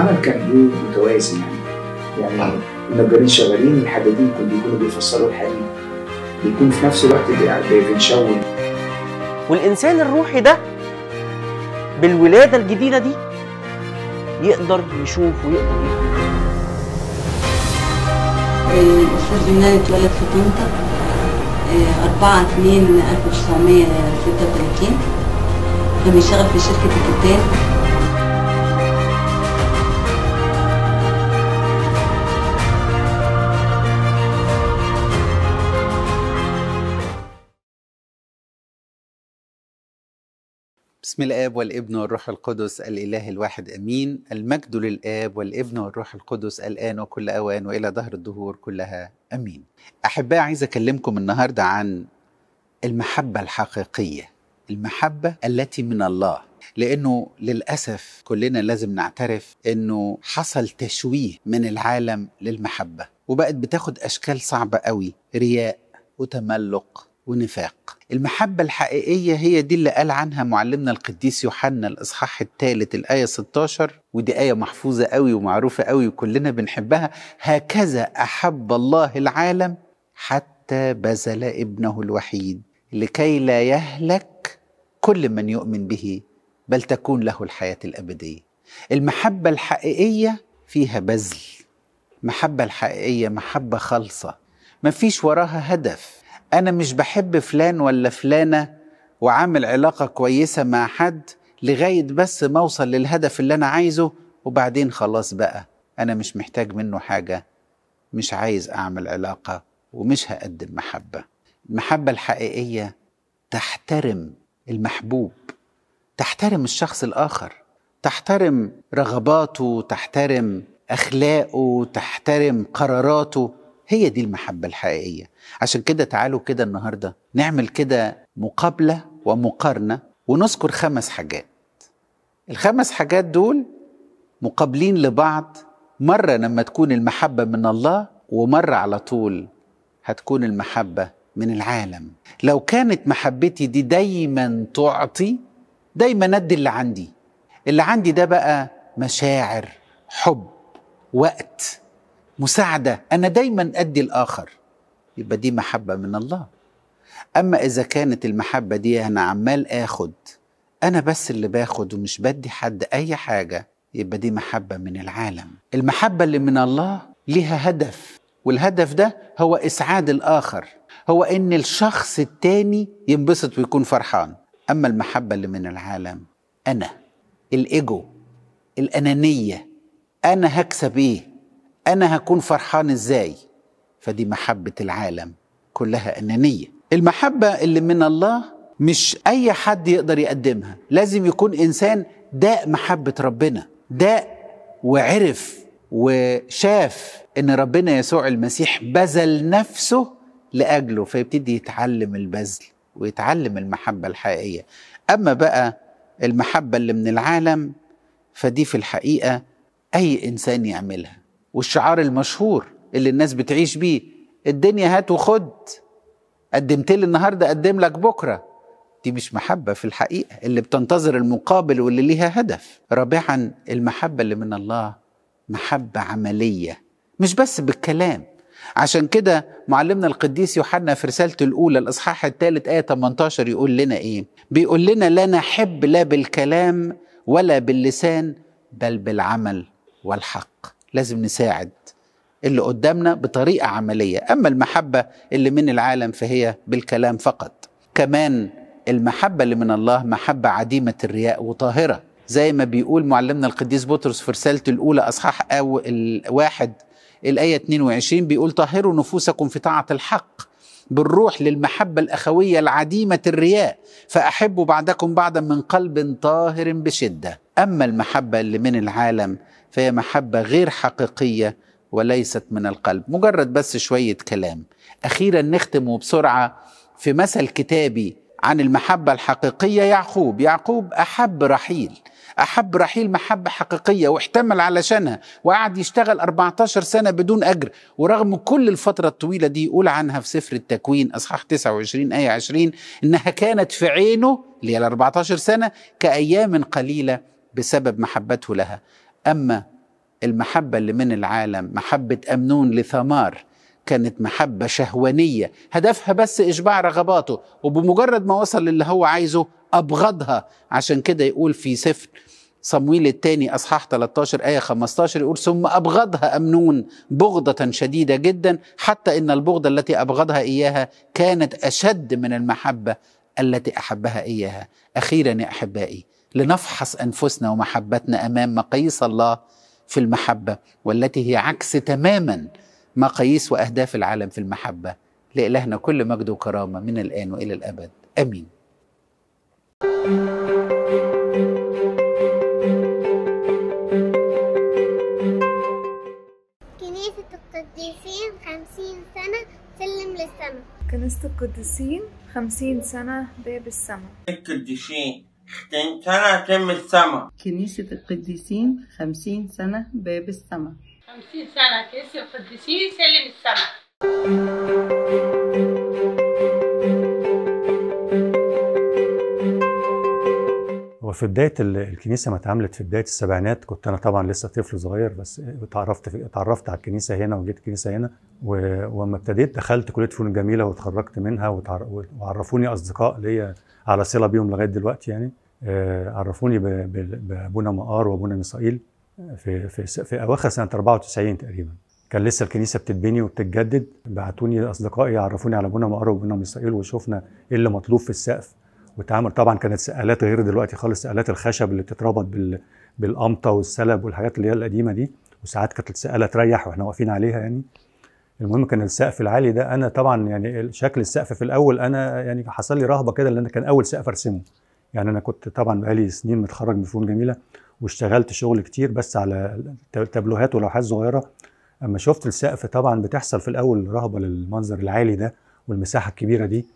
العمل كان ايه متوازن يعني يعني آه. النجارين شغالين الحدادين كانوا بيكونوا بيفسروا الحديد بيكون في نفس الوقت بنشون والانسان الروحي ده بالولاده الجديده دي يقدر يشوف ويقدر يفهم المفروض ان انا اتولد في آه، ألف 4 2 1936 كان بيشتغل في شركه الكتاب بسم الاب والابن والروح القدس الاله الواحد امين المجد للاب والابن والروح القدس الان وكل اوان والى دهر الدهور كلها امين احبائي عايز اكلمكم النهارده عن المحبه الحقيقيه المحبه التي من الله لانه للاسف كلنا لازم نعترف انه حصل تشويه من العالم للمحبه وبقت بتاخد اشكال صعبه قوي رياء وتملق ونفاق المحبة الحقيقية هي دي اللي قال عنها معلمنا القديس يوحنا الإصحاح الثالث الآية 16 ودي آية محفوظة قوي ومعروفة قوي وكلنا بنحبها هكذا أحب الله العالم حتى بذل ابنه الوحيد لكي لا يهلك كل من يؤمن به بل تكون له الحياة الأبدية المحبة الحقيقية فيها بذل محبة الحقيقية محبة خالصة مفيش وراها هدف انا مش بحب فلان ولا فلانه وعامل علاقه كويسه مع حد لغايه بس ما اوصل للهدف اللي انا عايزه وبعدين خلاص بقى انا مش محتاج منه حاجه مش عايز اعمل علاقه ومش هقدم محبه المحبه الحقيقيه تحترم المحبوب تحترم الشخص الاخر تحترم رغباته تحترم اخلاقه تحترم قراراته هي دي المحبة الحقيقية عشان كده تعالوا كده النهاردة نعمل كده مقابلة ومقارنة ونذكر خمس حاجات الخمس حاجات دول مقابلين لبعض مرة لما تكون المحبة من الله ومرة على طول هتكون المحبة من العالم لو كانت محبتي دي دايما تعطي دايما ادي اللي عندي اللي عندي ده بقى مشاعر حب وقت مساعدة أنا دايما أدي الآخر يبقى دي محبة من الله أما إذا كانت المحبة دي أنا عمال آخد أنا بس اللي باخد ومش بدي حد أي حاجة يبقى دي محبة من العالم المحبة اللي من الله ليها هدف والهدف ده هو إسعاد الآخر هو إن الشخص التاني ينبسط ويكون فرحان أما المحبة اللي من العالم أنا الإيجو الأنانية أنا هكسب إيه انا هكون فرحان ازاي فدي محبه العالم كلها انانيه المحبه اللي من الله مش اي حد يقدر يقدمها لازم يكون انسان داء محبه ربنا داء وعرف وشاف ان ربنا يسوع المسيح بذل نفسه لاجله فيبتدي يتعلم البذل ويتعلم المحبه الحقيقيه اما بقى المحبه اللي من العالم فدي في الحقيقه اي انسان يعملها والشعار المشهور اللي الناس بتعيش بيه الدنيا هات وخد قدمت لي النهارده اقدم لك بكره دي مش محبة في الحقيقة اللي بتنتظر المقابل واللي ليها هدف رابعا المحبة اللي من الله محبة عملية مش بس بالكلام عشان كده معلمنا القديس يوحنا في رسالته الأولى الإصحاح الثالث آية 18 يقول لنا إيه؟ بيقول لنا لا نحب لا بالكلام ولا باللسان بل بالعمل والحق لازم نساعد اللي قدامنا بطريقه عمليه اما المحبه اللي من العالم فهي بالكلام فقط كمان المحبه اللي من الله محبه عديمه الرياء وطاهره زي ما بيقول معلمنا القديس بطرس في رسالته الاولى اصحاح او الواحد الايه 22 بيقول طهروا نفوسكم في طاعه الحق بالروح للمحبة الأخوية العديمة الرياء فأحبوا بعدكم بعضا من قلب طاهر بشدة أما المحبة اللي من العالم فهي محبة غير حقيقية وليست من القلب مجرد بس شوية كلام أخيرا نختم وبسرعة في مثل كتابي عن المحبة الحقيقية يعقوب يعقوب أحب رحيل أحب رحيل محبة حقيقية واحتمل علشانها وقعد يشتغل 14 سنة بدون أجر ورغم كل الفترة الطويلة دي يقول عنها في سفر التكوين أصحاح 29 آية 20 إنها كانت في عينه اللي 14 سنة كأيام قليلة بسبب محبته لها أما المحبة اللي من العالم محبة أمنون لثمار كانت محبة شهوانية هدفها بس إشباع رغباته وبمجرد ما وصل للي هو عايزه أبغضها عشان كده يقول في سفر صمويل الثاني أصحاح 13 آية 15 يقول ثم أبغضها أمنون بغضة شديدة جدا حتى إن البغضة التي أبغضها إياها كانت أشد من المحبة التي أحبها إياها أخيرا يا أحبائي لنفحص انفسنا ومحبتنا امام مقاييس الله في المحبه والتي هي عكس تماما مقاييس واهداف العالم في المحبه لالهنا كل مجد وكرامه من الان والى الابد امين كنيسة القديسين خمسين سنة سلم للسماء كنيسة القديسين خمسين سنة باب السماء القديسين 60 سنة تم السما كنيسة القديسين 50 سنة باب السما 50 سنة كنيسة القديسين سلم السما وفي بدايه الكنيسه ما اتعملت في بدايه السبعينات كنت انا طبعا لسه طفل صغير بس اتعرفت اتعرفت على الكنيسه هنا وجيت الكنيسه هنا ولما ابتديت دخلت كليه فنون جميله وتخرجت منها وعرفوني اصدقاء ليا على صله بيهم لغايه دلوقتي يعني آه، عرفوني بابونا مقار وابونا ميسائيل في في في اواخر سنه 94 تقريبا كان لسه الكنيسه بتتبني وبتتجدد بعتوني اصدقائي عرفوني على ابونا مقار وابونا ميسائيل وشفنا ايه اللي مطلوب في السقف وتعمل طبعا كانت سقالات غير دلوقتي خالص سقالات الخشب اللي بتتربط بال... بالقمطه والسلب والحاجات اللي هي القديمه دي وساعات كانت السقاله تريح واحنا واقفين عليها يعني المهم كان السقف العالي ده انا طبعا يعني شكل السقف في الاول انا يعني حصل لي رهبه كده لان كان اول سقف ارسمه يعني انا كنت طبعا بقالي سنين متخرج من فنون جميله واشتغلت شغل كتير بس على تابلوهات ولوحات صغيره اما شفت السقف طبعا بتحصل في الاول رهبه للمنظر العالي ده والمساحه الكبيره دي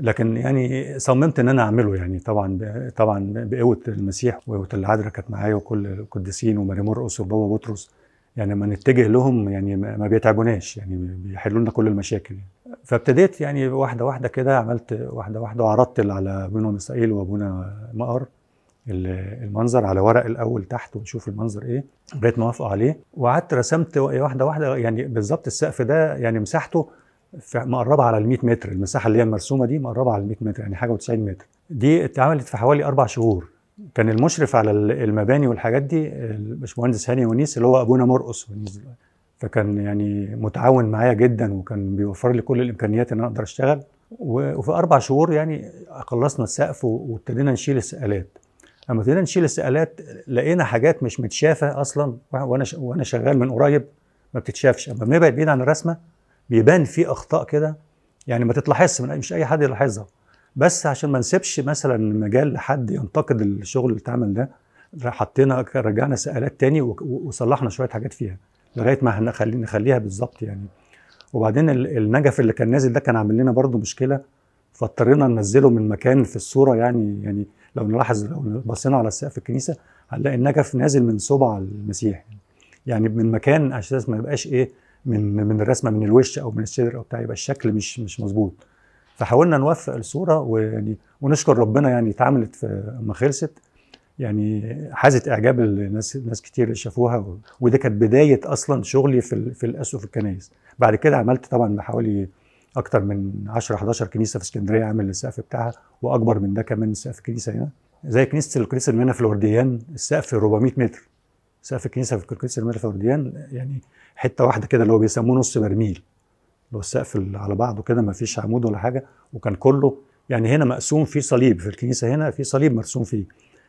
لكن يعني صممت ان انا اعمله يعني طبعا طبعا بقوه المسيح وقوه العذراء كانت معايا وكل القديسين ومريم مرقص وبابا بطرس يعني لما نتجه لهم يعني ما بيتعبوناش يعني بيحلوا لنا كل المشاكل يعني. فابتديت يعني واحده واحده كده عملت واحده واحده وعرضت على ابونا مسائيل وابونا مقر المنظر على ورق الاول تحت ونشوف المنظر ايه لغايه ما وافقوا عليه وقعدت رسمت واحده واحده يعني بالظبط السقف ده يعني مساحته مقربه على ال 100 متر المساحه اللي هي المرسومه دي مقربه على ال 100 متر يعني حاجه و90 متر دي اتعملت في حوالي اربع شهور كان المشرف على المباني والحاجات دي الباشمهندس هاني ونيس اللي هو ابونا مرقص ونيس فكان يعني متعاون معايا جدا وكان بيوفر لي كل الامكانيات ان انا اقدر اشتغل وفي اربع شهور يعني خلصنا السقف وابتدينا نشيل السقالات لما ابتدينا نشيل السقالات لقينا حاجات مش متشافه اصلا وانا وانا شغال من قريب ما بتتشافش اما بنبعد بعيد عن الرسمه بيبان فيه اخطاء كده يعني ما تتلاحظش مش اي حد يلاحظها بس عشان ما نسيبش مثلا مجال لحد ينتقد الشغل اللي اتعمل ده حطينا رجعنا سؤالات تاني وصلحنا شويه حاجات فيها لغايه ما هنخلي نخليها بالظبط يعني وبعدين النجف اللي كان نازل ده كان عامل لنا برضه مشكله فاضطرينا ننزله من مكان في الصوره يعني يعني لو نلاحظ لو بصينا على سقف الكنيسه هنلاقي النجف نازل من صبع المسيح يعني من مكان عشان ما يبقاش ايه من من الرسمه من الوش او من الصدر او بتاع يبقى الشكل مش مش مظبوط فحاولنا نوفق الصوره ويعني ونشكر ربنا يعني اتعملت في اما خلصت يعني حازت اعجاب الناس ناس كتير اللي شافوها ودي كانت بدايه اصلا شغلي في في في الكنايس بعد كده عملت طبعا بحوالي اكتر من 10 11 كنيسه في اسكندريه عامل السقف بتاعها واكبر من ده كمان سقف كنيسه هنا زي كنيسه القديس المنى في الورديان السقف 400 متر سقف الكنيسه في الكنيسه المرفا في ورديان يعني حته واحده كده اللي هو بيسموه نص برميل اللي هو السقف على بعضه كده ما فيش عمود ولا حاجه وكان كله يعني هنا مقسوم في صليب في الكنيسه هنا في صليب مرسوم فيه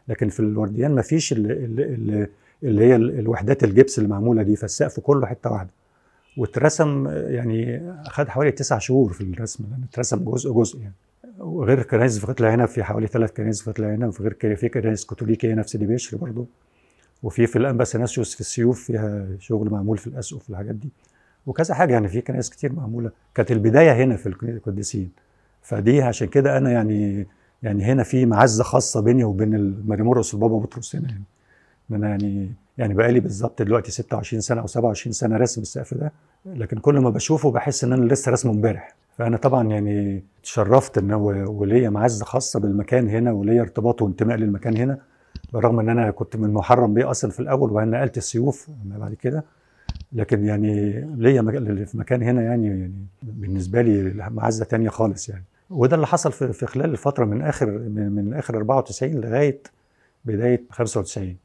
لكن في الورديان ما فيش اللي, اللي, اللي هي الوحدات الجبس المعموله دي فالسقف كله حته واحده واترسم يعني خد حوالي تسع شهور في الرسم لان يعني اترسم جزء جزء يعني وغير كنايس في طلع هنا في حوالي ثلاث كنايس في طلع هنا وفي غير في كنايس كاثوليكيه هنا في سيدي بشر برضه وفي في الانبس ناسيوس في السيوف فيها شغل معمول في الاسقف والحاجات دي وكذا حاجه يعني في كنائس كتير معموله كانت البدايه هنا في القديسين فدي عشان كده انا يعني يعني هنا في معزه خاصه بيني وبين المريموروس البابا بطرس هنا يعني انا يعني يعني بقالي بالظبط دلوقتي 26 سنه او 27 سنه راسم السقف ده لكن كل ما بشوفه بحس ان انا لسه راسمه امبارح فانا طبعا يعني اتشرفت ان وليا معزه خاصه بالمكان هنا وليا ارتباط وانتماء للمكان هنا بالرغم ان انا كنت من محرم بيه اصلا في الاول ونقلت السيوف بعد كده لكن يعني ليا في مكان هنا يعني, يعني بالنسبه لي معزه تانية خالص يعني وده اللي حصل في, في خلال الفتره من اخر من, من اخر 94 لغايه بدايه 95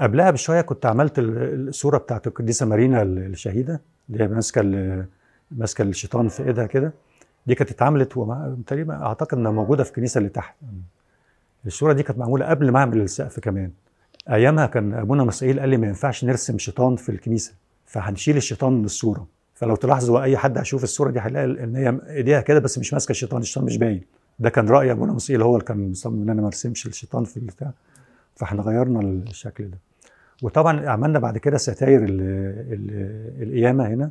قبلها بشويه كنت عملت الصوره بتاعت القديسه مارينا الشهيده اللي هي ماسكه ماسكه الشيطان في ايدها كده دي كانت اتعملت تقريبا اعتقد انها موجوده في الكنيسه اللي تحت الصوره دي كانت معموله قبل ما اعمل السقف كمان ايامها كان ابونا مسائيل قال لي ما ينفعش نرسم شيطان في الكنيسه فهنشيل الشيطان من الصوره فلو تلاحظوا اي حد هيشوف الصوره دي هيلاقي ان هي ايديها كده بس مش ماسكه الشيطان الشيطان مش باين ده كان راي ابونا مسائيل هو اللي كان مصمم ان انا ما ارسمش الشيطان في البتاع فاحنا غيرنا الشكل ده وطبعا عملنا بعد كده ستاير القيامه هنا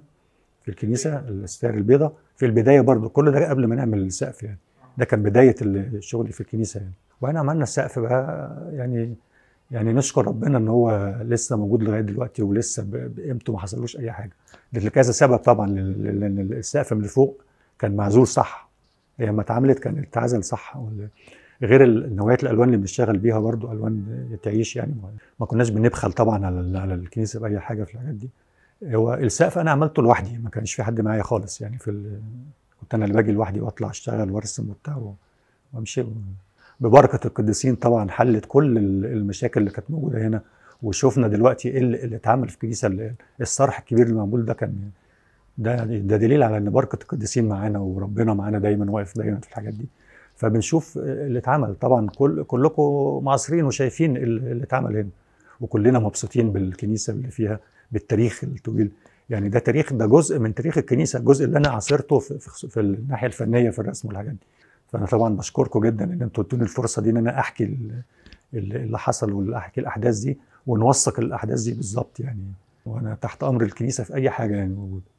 في الكنيسه الستاير البيضاء في البدايه برضو كل ده قبل ما نعمل السقف يعني ده كان بدايه الشغل في الكنيسه يعني وبعدين عملنا السقف بقى يعني يعني نشكر ربنا ان هو لسه موجود لغايه دلوقتي ولسه بقيمته ما حصلوش اي حاجه لكذا سبب طبعا لان السقف من فوق كان معزول صح هي لما اتعملت كان اتعزل صح غير نوعيه الالوان اللي بنشتغل بيها برضو الوان تعيش يعني ما كناش بنبخل طبعا على على الكنيسه باي حاجه في الحاجات دي هو السقف انا عملته لوحدي ما كانش في حد معايا خالص يعني في كنت انا اللي باجي لوحدي واطلع اشتغل وارسم وبتاع وامشي ببركه القديسين طبعا حلت كل المشاكل اللي كانت موجوده هنا وشفنا دلوقتي ايه اللي اتعمل في الكنيسه الصرح الكبير اللي معمول ده كان ده يعني ده دليل على ان بركه القديسين معانا وربنا معانا دايما واقف دايما في الحاجات دي فبنشوف اللي اتعمل طبعا كل كلكم معاصرين وشايفين اللي اتعمل هنا وكلنا مبسوطين بالكنيسه اللي فيها بالتاريخ الطويل يعني ده تاريخ ده جزء من تاريخ الكنيسه الجزء اللي انا عاصرته في, في, في الناحيه الفنيه في الرسم والحاجات دي فانا طبعا بشكركم جدا ان انتوا ادوني الفرصه دي ان انا احكي اللي حصل واحكي الاحداث دي ونوثق الاحداث دي بالظبط يعني وانا تحت امر الكنيسه في اي حاجه يعني موجوده